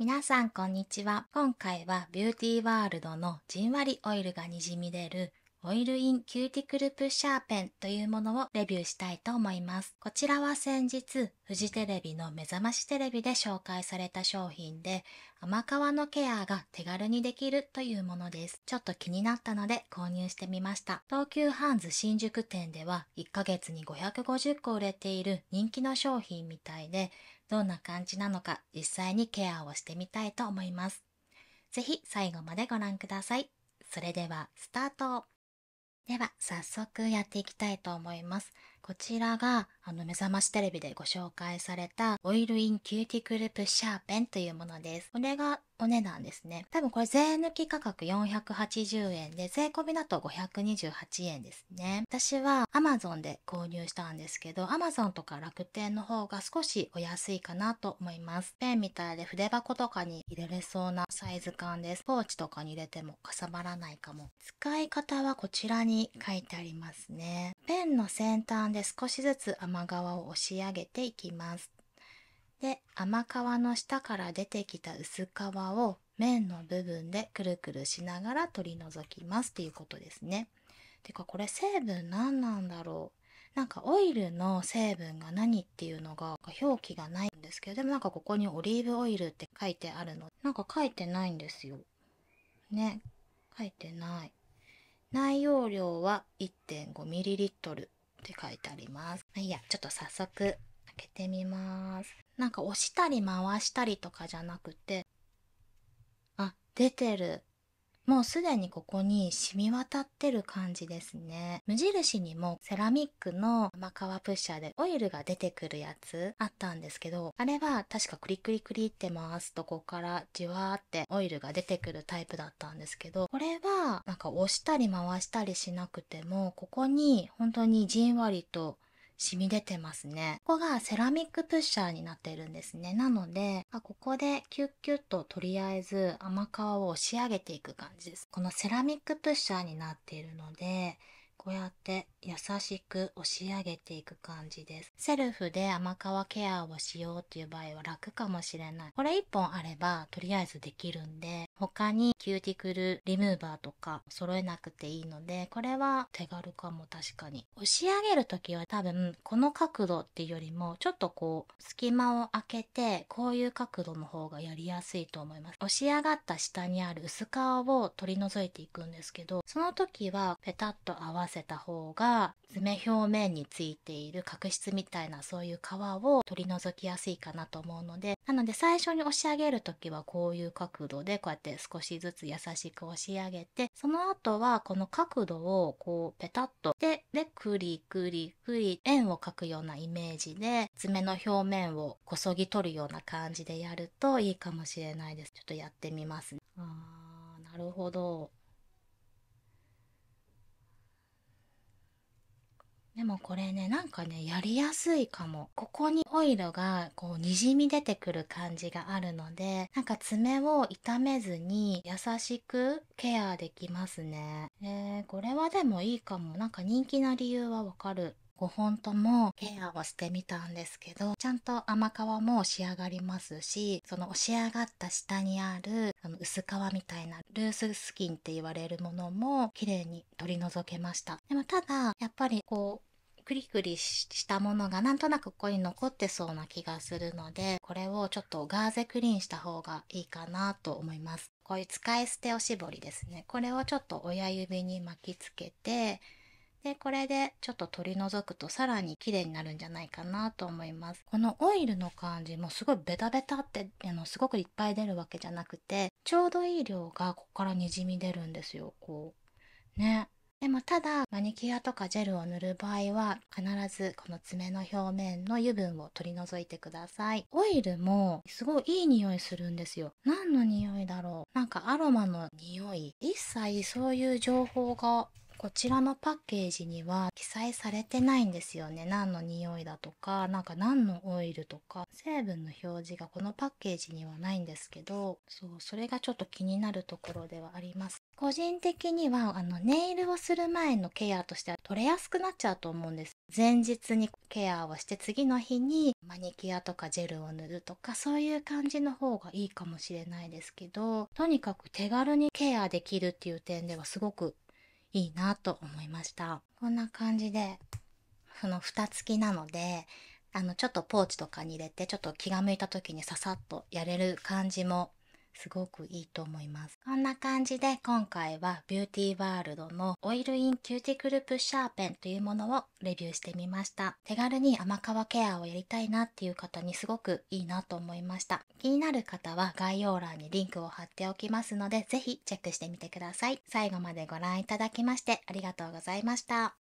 皆さんこんにちは。今回はビューティーワールドのじんわりオイルがにじみ出るオイルインキューティクルプッシャーペンというものをレビューしたいと思います。こちらは先日、フジテレビの目覚ましテレビで紹介された商品で、甘皮のケアが手軽にできるというものです。ちょっと気になったので購入してみました。東急ハンズ新宿店では1ヶ月に550個売れている人気の商品みたいで、どんな感じなのか実際にケアをしてみたいと思います。ぜひ最後までご覧ください。それではスタートでは早速やっていきたいと思います。こちらがあの目覚ましテレビでご紹介されたオイルインキューティクルプシャーペンというものです。これがお値段ですね。多分これ税抜き価格480円で、税込みだと528円ですね。私は Amazon で購入したんですけど、Amazon とか楽天の方が少しお安いかなと思います。ペンみたいで筆箱とかに入れれそうなサイズ感です。ポーチとかに入れてもかさばらないかも。使い方はこちらに書いてありますね。ペンの先端で少しずつ甘皮を押し上げていきますで甘皮の下から出てきた薄皮を面の部分でくるくるしながら取り除きますっていうことですねてかこれ成分何なんだろうなんかオイルの成分が何っていうのが表記がないんですけどでもなんかここにオリーブオイルって書いてあるのなんか書いてないんですよね書いてない内容量は 1.5ml って書いてあります。まあ、いいや、ちょっと早速開けてみます。なんか押したり回したりとかじゃなくて、あ、出てる。もうすでにここに染み渡ってる感じですね。無印にもセラミックの甘皮プッシャーでオイルが出てくるやつあったんですけど、あれは確かクリクリクリって回すとこからじわーってオイルが出てくるタイプだったんですけど、これはなんか押したり回したりしなくても、ここに本当にじんわりと染み出てますね。ここがセラミックプッシャーになっているんですね。なので、まあ、ここでキュッキュッととりあえず甘皮を仕上げていく感じです。このセラミックプッシャーになっているので、こうやって優しく押し上げていく感じです。セルフで甘皮ケアをしようっていう場合は楽かもしれない。これ1本あればとりあえずできるんで、他にキューティクルリムーバーとか揃えなくていいので、これは手軽かも確かに。押し上げるときは多分この角度っていうよりもちょっとこう隙間を開けてこういう角度の方がやりやすいと思います。押し上がった下にある薄皮を取り除いていくんですけど、その時はペタッと合わせせた方が爪表面についている角質みたいなそういう皮を取り除きやすいかなと思うのでなので最初に押し上げる時はこういう角度でこうやって少しずつ優しく押し上げてその後はこの角度をこうペタッとででクリクリクリ円を描くようなイメージで爪の表面をこそぎ取るような感じでやるといいかもしれないですちょっとやってみますねあーなるほどでもこれねなんかねやりやすいかもここにオイルがこうにじみ出てくる感じがあるのでなんか爪を傷めずに優しくケアできますねえー、これはでもいいかもなんか人気な理由はわかる5本ともケアをしてみたんですけどちゃんと甘皮も仕上がりますしその押し上がった下にあるあの薄皮みたいなルーススキンって言われるものも綺麗に取り除けましたでもただやっぱりこうクリクリしたものがなんとなくここに残ってそうな気がするのでこれをちょっとガーゼクリーンした方がいいかなと思いますこういう使い捨ておしぼりですねこれをちょっと親指に巻きつけてでこれでちょっと取り除くとさらに綺麗になるんじゃないかなと思いますこのオイルの感じもすごいベタベタってあのすごくいっぱい出るわけじゃなくてちょうどいい量がここからにじみ出るんですよこうねでもただマニキュアとかジェルを塗る場合は必ずこの爪の表面の油分を取り除いてくださいオイルもすごいいい匂いするんですよ何の匂いだろうなんかアロマの匂い一切そういう情報がこちらのパッケージには記載されてないんですよね何の匂いだとかなんか何のオイルとか成分の表示がこのパッケージにはないんですけどそうそれがちょっと気になるところではあります個人的にはあのネイルをする前のケアとしては取れやすくなっちゃうと思うんです前日にケアをして次の日にマニキュアとかジェルを塗るとかそういう感じの方がいいかもしれないですけどとにかく手軽にケアできるっていう点ではすごくいいなと思いましたこんな感じでその蓋付きなのであのちょっとポーチとかに入れてちょっと気が向いた時にささっとやれる感じもすごくいいと思いますこんな感じで今回はビューティーワールドのオイルインキューティクルプシャーペンというものをレビューしてみました手軽に甘皮ケアをやりたいなっていう方にすごくいいなと思いました気になる方は概要欄にリンクを貼っておきますのでぜひチェックしてみてください最後までご覧いただきましてありがとうございました